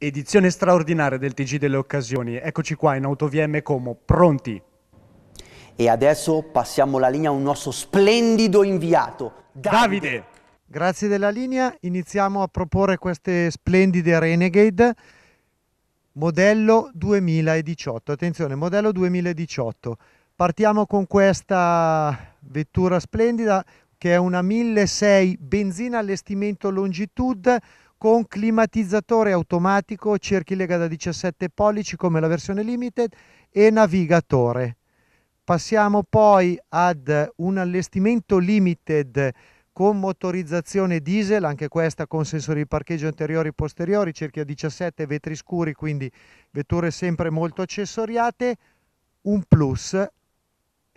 Edizione straordinaria del TG delle occasioni. Eccoci qua in AutoVM Como, pronti. E adesso passiamo la linea a un nostro splendido inviato, Davide. Davide. Grazie della linea, iniziamo a proporre queste splendide Renegade modello 2018. Attenzione, modello 2018. Partiamo con questa vettura splendida, che è una 1006 benzina allestimento longitude con climatizzatore automatico, cerchi lega da 17 pollici come la versione limited e navigatore. Passiamo poi ad un allestimento limited con motorizzazione diesel, anche questa con sensori di parcheggio anteriori e posteriori, cerchi a 17 vetri scuri, quindi vetture sempre molto accessoriate, un plus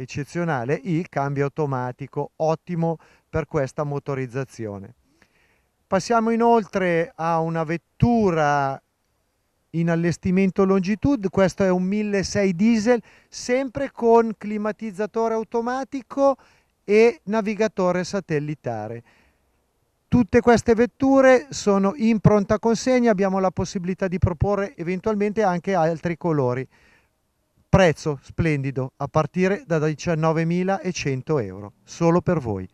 eccezionale il cambio automatico ottimo per questa motorizzazione. Passiamo inoltre a una vettura in allestimento longitude, questo è un 1.600 diesel, sempre con climatizzatore automatico e navigatore satellitare. Tutte queste vetture sono in pronta consegna, abbiamo la possibilità di proporre eventualmente anche altri colori. Prezzo splendido a partire da 19.100 euro, solo per voi.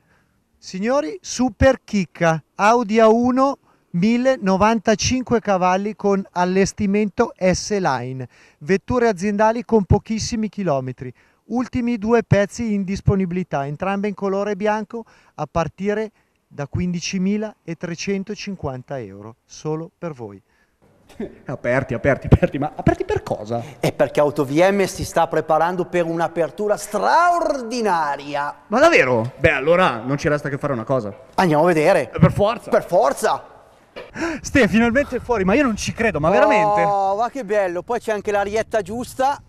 Signori, super chicca, Audi A1 1095 cavalli con allestimento S-Line, vetture aziendali con pochissimi chilometri, ultimi due pezzi in disponibilità, entrambe in colore bianco a partire da 15.350 euro, solo per voi. aperti, aperti, aperti, ma aperti per cosa? È perché AutoVM si sta preparando per un'apertura straordinaria. Ma davvero? Beh, allora non ci resta che fare una cosa. Andiamo a vedere. Eh, per forza. Per forza. Ste, finalmente fuori, ma io non ci credo, ma oh, veramente. Oh, ma che bello, poi c'è anche l'arietta giusta.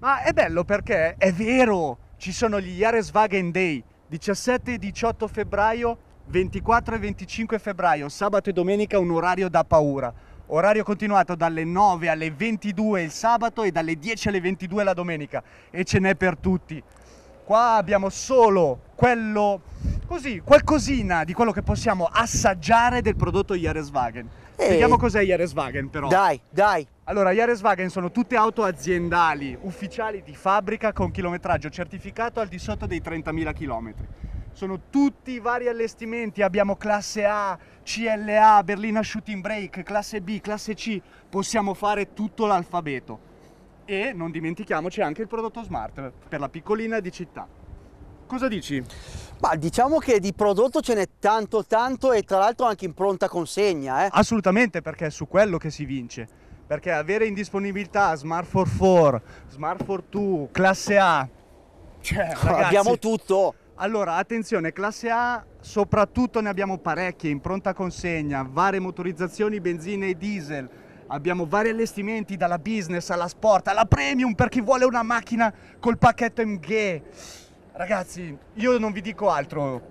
Ma è bello perché è vero, ci sono gli Jahreswagen Day, 17 e 18 febbraio, 24 e 25 febbraio, sabato e domenica un orario da paura orario continuato dalle 9 alle 22 il sabato e dalle 10 alle 22 la domenica e ce n'è per tutti. Qua abbiamo solo quello, così, qualcosina di quello che possiamo assaggiare del prodotto Jareswagen. E... Vediamo cos'è Jareswagen però. Dai, dai. Allora, Jareswagen sono tutte auto aziendali, ufficiali di fabbrica con chilometraggio certificato al di sotto dei 30.000 km sono tutti i vari allestimenti, abbiamo classe A, CLA, Berlina Shooting Break, classe B, classe C, possiamo fare tutto l'alfabeto. E non dimentichiamoci anche il prodotto smart per la piccolina di città. Cosa dici? Ma diciamo che di prodotto ce n'è tanto tanto e tra l'altro anche in pronta consegna. Eh? Assolutamente perché è su quello che si vince. Perché avere in disponibilità Smart 44, Smart 42, classe A, cioè, ragazzi, abbiamo tutto allora, attenzione, classe A soprattutto ne abbiamo parecchie, in pronta consegna, varie motorizzazioni, benzina e diesel. Abbiamo vari allestimenti dalla business alla sport, alla premium per chi vuole una macchina col pacchetto MG. Ragazzi, io non vi dico altro.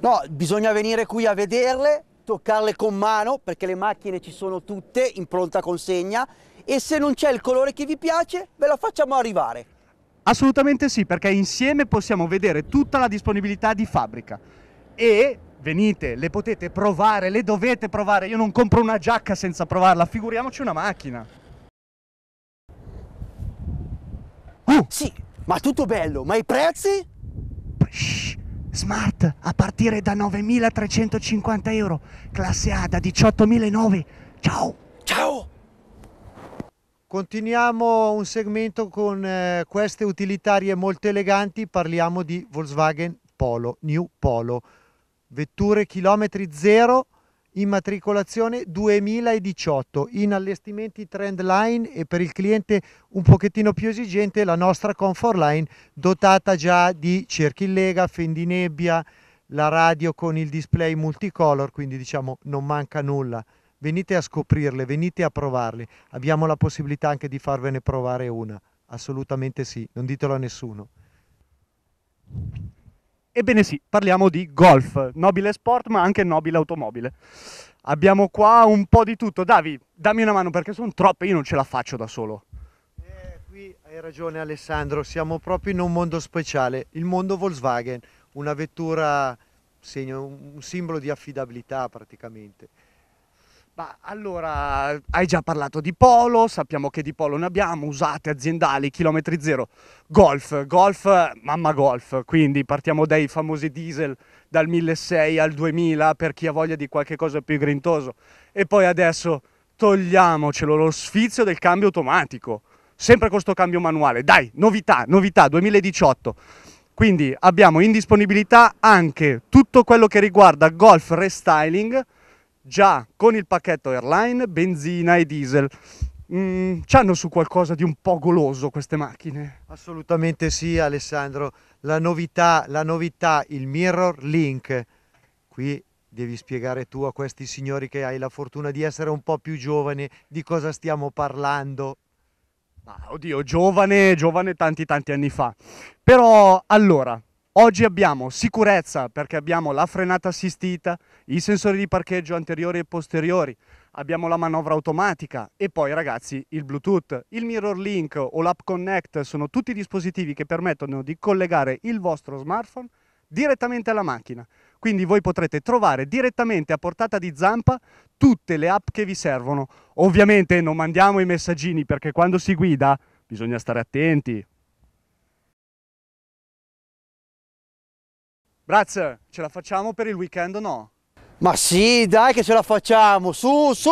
No, bisogna venire qui a vederle, toccarle con mano perché le macchine ci sono tutte in pronta consegna e se non c'è il colore che vi piace ve la facciamo arrivare. Assolutamente sì, perché insieme possiamo vedere tutta la disponibilità di fabbrica e venite, le potete provare, le dovete provare. Io non compro una giacca senza provarla, figuriamoci una macchina. Uh, sì, ma tutto bello, ma i prezzi? Shh, smart a partire da 9.350 euro, classe A da 18.900. Ciao! Ciao! Continuiamo un segmento con eh, queste utilitarie molto eleganti, parliamo di Volkswagen Polo, New Polo, vetture chilometri zero, immatricolazione 2018, in allestimenti trend line e per il cliente un pochettino più esigente la nostra comfort line dotata già di cerchi in lega, fendi la radio con il display multicolor, quindi diciamo non manca nulla venite a scoprirle, venite a provarle. Abbiamo la possibilità anche di farvene provare una. Assolutamente sì, non ditelo a nessuno. Ebbene sì, parliamo di golf, nobile sport ma anche nobile automobile. Abbiamo qua un po' di tutto. Davi, dammi una mano perché sono troppe, io non ce la faccio da solo. Eh, qui hai ragione Alessandro, siamo proprio in un mondo speciale, il mondo Volkswagen, una vettura, segno, un simbolo di affidabilità praticamente. Ma allora, hai già parlato di polo, sappiamo che di polo ne abbiamo, usate aziendali, chilometri zero, golf, golf, mamma golf, quindi partiamo dai famosi diesel dal 1006 al 2000 per chi ha voglia di qualche cosa più grintoso e poi adesso togliamocelo lo sfizio del cambio automatico, sempre con sto cambio manuale, dai, novità, novità, 2018. Quindi abbiamo in disponibilità anche tutto quello che riguarda golf restyling, già con il pacchetto airline, benzina e diesel. Mm, ci hanno su qualcosa di un po' goloso queste macchine? Assolutamente sì Alessandro, la novità, la novità, il mirror link, qui devi spiegare tu a questi signori che hai la fortuna di essere un po' più giovane di cosa stiamo parlando. Ah, oddio, giovane, giovane tanti tanti anni fa. Però allora, oggi abbiamo sicurezza perché abbiamo la frenata assistita, i sensori di parcheggio anteriori e posteriori, abbiamo la manovra automatica e poi ragazzi il Bluetooth, il Mirror Link o l'App Connect sono tutti dispositivi che permettono di collegare il vostro smartphone direttamente alla macchina. Quindi voi potrete trovare direttamente a portata di zampa tutte le app che vi servono. Ovviamente non mandiamo i messaggini perché quando si guida bisogna stare attenti. Braz, ce la facciamo per il weekend o no? Ma sì, dai che ce la facciamo, su, su!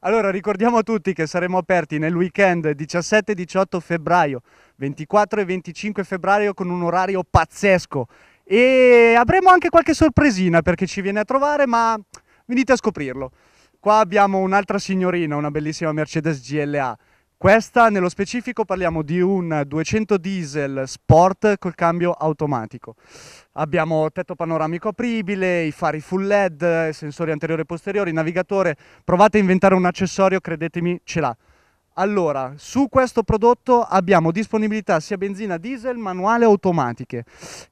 Allora ricordiamo a tutti che saremo aperti nel weekend 17-18 febbraio, 24 e 25 febbraio con un orario pazzesco e avremo anche qualche sorpresina per chi ci viene a trovare, ma venite a scoprirlo. Qua abbiamo un'altra signorina, una bellissima Mercedes GLA questa nello specifico parliamo di un 200 diesel sport col cambio automatico. Abbiamo tetto panoramico apribile, i fari full LED, sensori anteriore e posteriori, navigatore. Provate a inventare un accessorio, credetemi, ce l'ha. Allora, su questo prodotto abbiamo disponibilità sia benzina diesel, manuale e automatiche.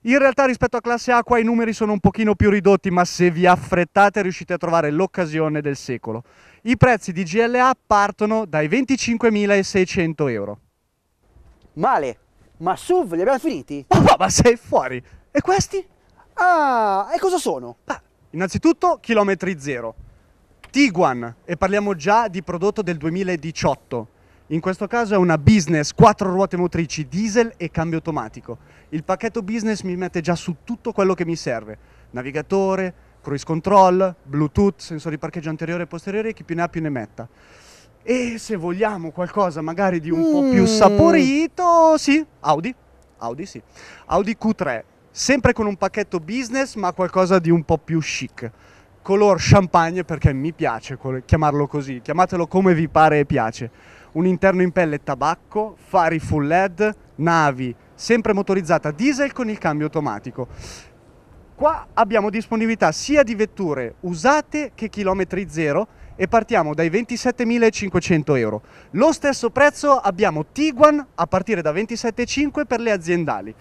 In realtà rispetto a classe A qua i numeri sono un pochino più ridotti, ma se vi affrettate riuscite a trovare l'occasione del secolo. I prezzi di GLA partono dai 25.600 euro. Male, ma SUV li abbiamo finiti? Ma, ma sei fuori! E questi? Ah, e cosa sono? Beh, innanzitutto chilometri zero. Tiguan e parliamo già di prodotto del 2018 in questo caso è una business, quattro ruote motrici, diesel e cambio automatico. Il pacchetto business mi mette già su tutto quello che mi serve, navigatore, cruise control, bluetooth, sensori di parcheggio anteriore e posteriore, chi più ne ha più ne metta. E se vogliamo qualcosa magari di un mm. po' più mm. saporito, sì, Audi, Audi sì. Audi Q3, sempre con un pacchetto business ma qualcosa di un po' più chic color champagne perché mi piace chiamarlo così, chiamatelo come vi pare e piace un interno in pelle tabacco, fari full LED, navi, sempre motorizzata diesel con il cambio automatico. Qua abbiamo disponibilità sia di vetture usate che chilometri zero e partiamo dai 27.500 euro. Lo stesso prezzo abbiamo Tiguan a partire da 27.500 per le aziendali.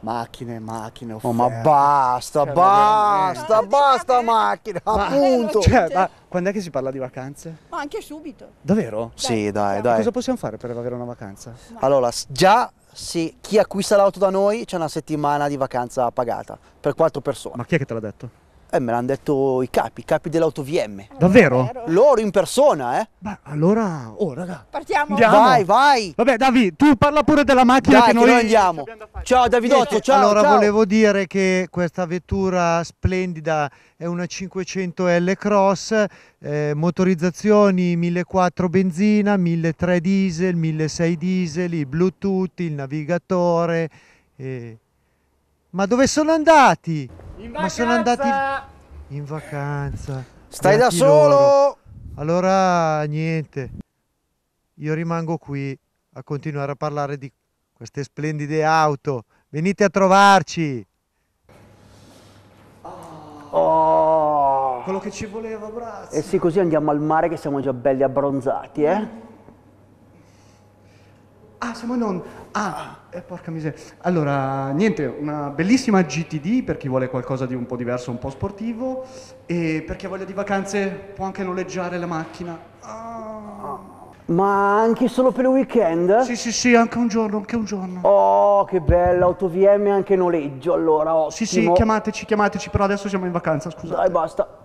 Macchine, macchine, offerte. Oh, ma basta, cioè, basta, no, basta macchine, ma, appunto. Cioè, ma, quando è che si parla di vacanze? Ma anche subito. Davvero? Dai, sì, dai, dai. Cosa possiamo fare per avere una vacanza? Ma. Allora, già se chi acquista l'auto da noi c'è una settimana di vacanza pagata per quattro persone. Ma chi è che te l'ha detto? Eh, me l'hanno detto i capi, i capi dell'AutoVM. Eh, Davvero? Eh, loro in persona, eh? Beh, allora, oh raga. Partiamo. Andiamo. Vai, vai. Vabbè, Davi, tu parla pure della macchina Dai, che, noi... che noi andiamo. Ciao Davidotto, eh, ciao. Allora, ciao. volevo dire che questa vettura splendida è una 500L Cross, eh, motorizzazioni 1.400 benzina, 1.300 diesel, 1.600 diesel, il Bluetooth, il navigatore. Eh. Ma dove sono andati? In Ma sono andati in vacanza. Stai da solo! Loro. Allora niente. Io rimango qui a continuare a parlare di queste splendide auto. Venite a trovarci. Oh. Quello che ci voleva, braccio. E eh sì, così andiamo al mare che siamo già belli abbronzati, eh? Ah, siamo non... Ah, eh, porca miseria. Allora, niente, una bellissima GTD per chi vuole qualcosa di un po' diverso, un po' sportivo e per chi ha voglia di vacanze può anche noleggiare la macchina. Ah. Ma anche solo per il weekend? Sì, sì, sì, anche un giorno, anche un giorno. Oh, che bella, AutoVM anche noleggio, allora, ottimo. Sì, sì, chiamateci, chiamateci, però adesso siamo in vacanza, scusate. Dai, basta.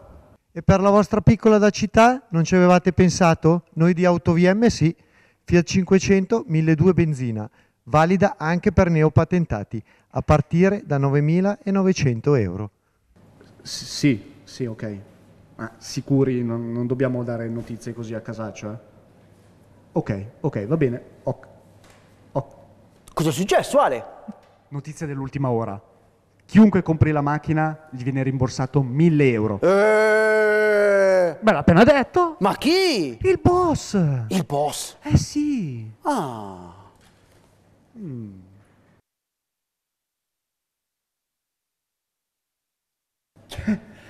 E per la vostra piccola da città non ci avevate pensato? Noi di AutoVM sì, Fiat 500, 1200 benzina valida anche per neopatentati, a partire da 9.900 euro. S sì, sì, ok. Ma sicuri, non, non, dobbiamo dare notizie così a casaccio, eh? Ok, ok, va bene. Oh. Oh. Cosa è successo, Ale? Notizia dell'ultima ora. Chiunque compri la macchina gli viene rimborsato 1000 euro. E... Beh, l'ha appena detto. Ma chi? Il boss. Il boss? Eh sì. Ah.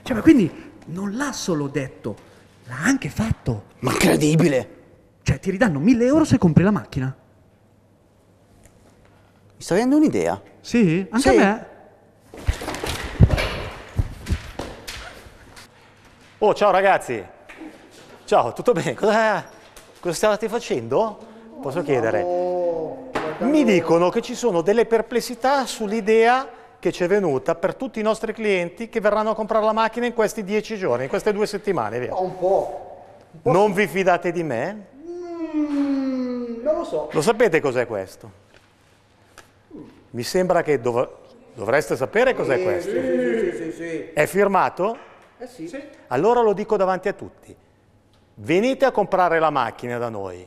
Cioè, ma quindi non l'ha solo detto, l'ha anche fatto. Ma credibile! Cioè, ti ridanno 1000 euro se compri la macchina. Mi sta venendo un'idea. Sì? Anche sì. a me? Oh, ciao ragazzi! Ciao, tutto bene? Cosa, cosa stavate facendo? Posso chiedere? Oh, Mi dicono che ci sono delle perplessità sull'idea che ci è venuta per tutti i nostri clienti che verranno a comprare la macchina in questi dieci giorni, in queste due settimane, via. Un po'. Un po'. Non vi fidate di me? Mm, non lo so. Lo sapete cos'è questo? Mi sembra che dov dovreste sapere cos'è sì, questo. Sì, sì, sì, sì. È firmato? Eh sì. sì. Allora lo dico davanti a tutti. Venite a comprare la macchina da noi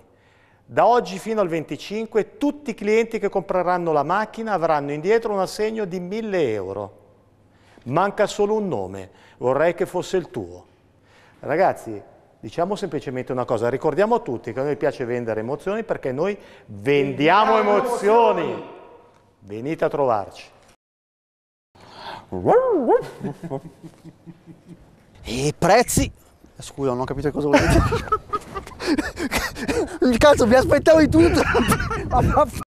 da oggi fino al 25 tutti i clienti che compreranno la macchina avranno indietro un assegno di 1000 euro. Manca solo un nome, vorrei che fosse il tuo. Ragazzi, diciamo semplicemente una cosa, ricordiamo a tutti che a noi piace vendere emozioni perché noi vendiamo, emozioni. Venite a trovarci. I prezzi... Scusa, non ho capito cosa volete. Cazzo, mi aspettavo di tutto!